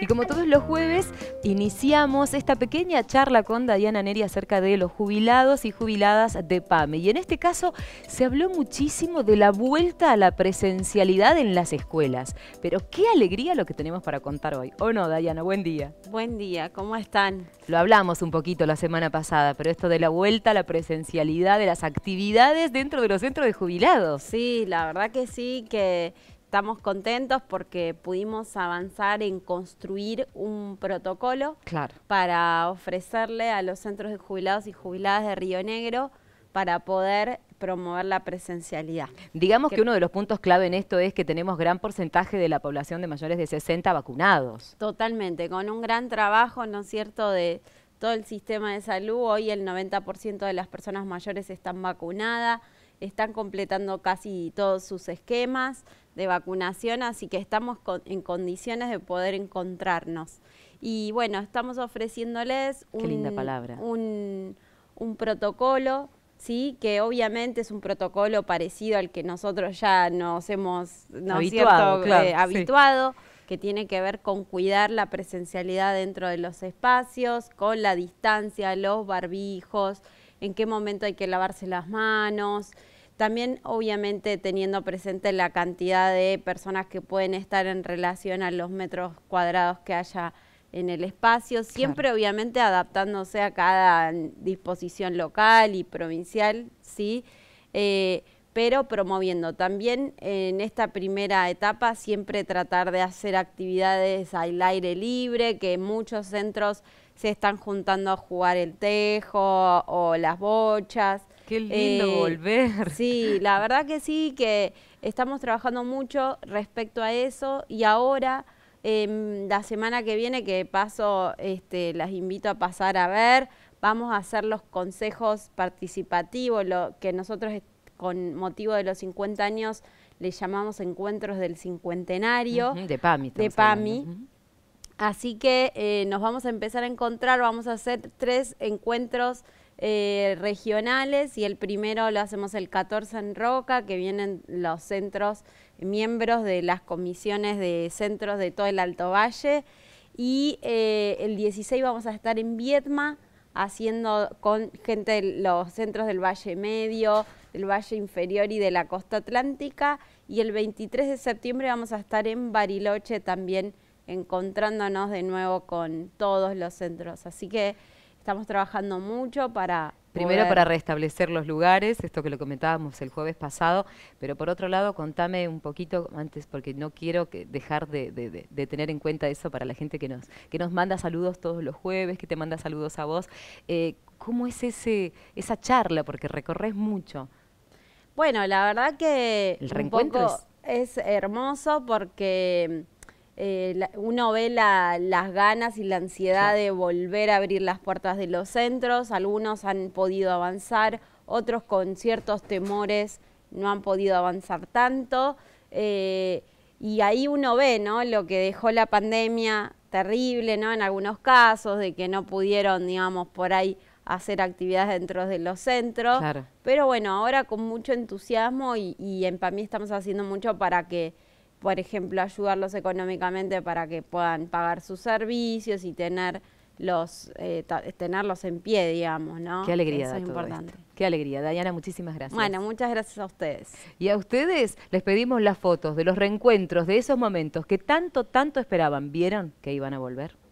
Y como todos los jueves, iniciamos esta pequeña charla con Diana Neri acerca de los jubilados y jubiladas de PAME. Y en este caso se habló muchísimo de la vuelta a la presencialidad en las escuelas. Pero qué alegría lo que tenemos para contar hoy. ¿O no, Diana? Buen día. Buen día, ¿cómo están? Lo hablamos un poquito la semana pasada, pero esto de la vuelta a la presencialidad de las actividades dentro de los centros de jubilados. Sí, la verdad que sí, que estamos contentos porque pudimos avanzar en construir un protocolo para ofrecerle a los centros de jubilados y jubiladas de Río Negro para poder promover la presencialidad. Digamos que, que, uno de los puntos clave en esto es que tenemos gran porcentaje de la población de mayores de 60 vacunados. Totalmente, con un gran trabajo, ¿no es cierto?, de todo el sistema de salud. Hoy el 90% de las personas mayores están vacunadas, están completando casi todos sus esquemas de vacunación, así que estamos en condiciones de poder encontrarnos. Y bueno, estamos ofreciéndoles un, linda palabra. un, protocolo ¿sí? que obviamente es un protocolo parecido al que nosotros ya nos hemos ¿no eh, habituado, que tiene que ver con cuidar la presencialidad dentro de los espacios, con la distancia, los barbijos, en qué momento hay que lavarse las manos. También obviamente teniendo presente la cantidad de personas que pueden estar en relación a los metros cuadrados que haya en el espacio, siempre obviamente adaptándose a cada disposición local y provincial, ¿sí? Eh, pero promoviendo también en esta primera etapa siempre tratar de hacer actividades al aire libre, que muchos centros se están juntando a jugar el tejo o las bochas. Qué lindo eh, volver. Sí, la verdad que sí, que estamos trabajando mucho respecto a eso y ahora... Em, la semana que viene, que paso, este, las invito a pasar a ver, vamos a hacer los consejos participativos, lo que nosotros con motivo de los 50 años le llamamos encuentros del cincuentenario. de PAMI. De PAMI. Así que eh, nos vamos a empezar a encontrar, vamos a hacer tres encuentros eh, regionales y el primero lo hacemos el 14 en Roca, que vienen los centros, miembros de las comisiones de centros de todo el Alto Valle. Y eh, el 16 vamos a estar en Vietma haciendo con gente de los centros del Valle Medio, del Valle Inferior y de la costa atlántica. Y el 23 de septiembre vamos a estar en Bariloche también encontrándonos de nuevo con todos los centros. Así que estamos trabajando mucho para... Primero para restablecer los lugares, esto que lo comentábamos el jueves pasado, pero por otro lado contame un poquito antes, porque no quiero que dejar de, tener en cuenta eso para la gente que nos, que nos manda saludos todos los jueves, que te manda saludos a vos. Eh, ¿Cómo es ese, esa charla? Porque recorres mucho. Bueno, la verdad que... El reencuentro es hermoso porque eh, uno ve las ganas y la ansiedad de volver a abrir las puertas de los centros, algunos han podido avanzar, otros con ciertos temores no han podido avanzar tanto. Eh, y ahí uno ve ¿no? lo que dejó la pandemia terrible ¿no? en algunos casos, de que no pudieron, digamos, por ahí hacer actividades dentro de los centros. Pero bueno, ahora con mucho entusiasmo y, y en PAMI estamos haciendo mucho para que por ejemplo, ayudarlos económicamente para que puedan pagar sus servicios y tener los eh, tenerlos en pie, digamos, ¿no? Qué alegría Eso Qué alegría, Dayana, muchísimas gracias. Bueno, muchas gracias a ustedes. Y a ustedes les pedimos las fotos de los reencuentros, de esos momentos que tanto, tanto esperaban. ¿Vieron que iban a volver?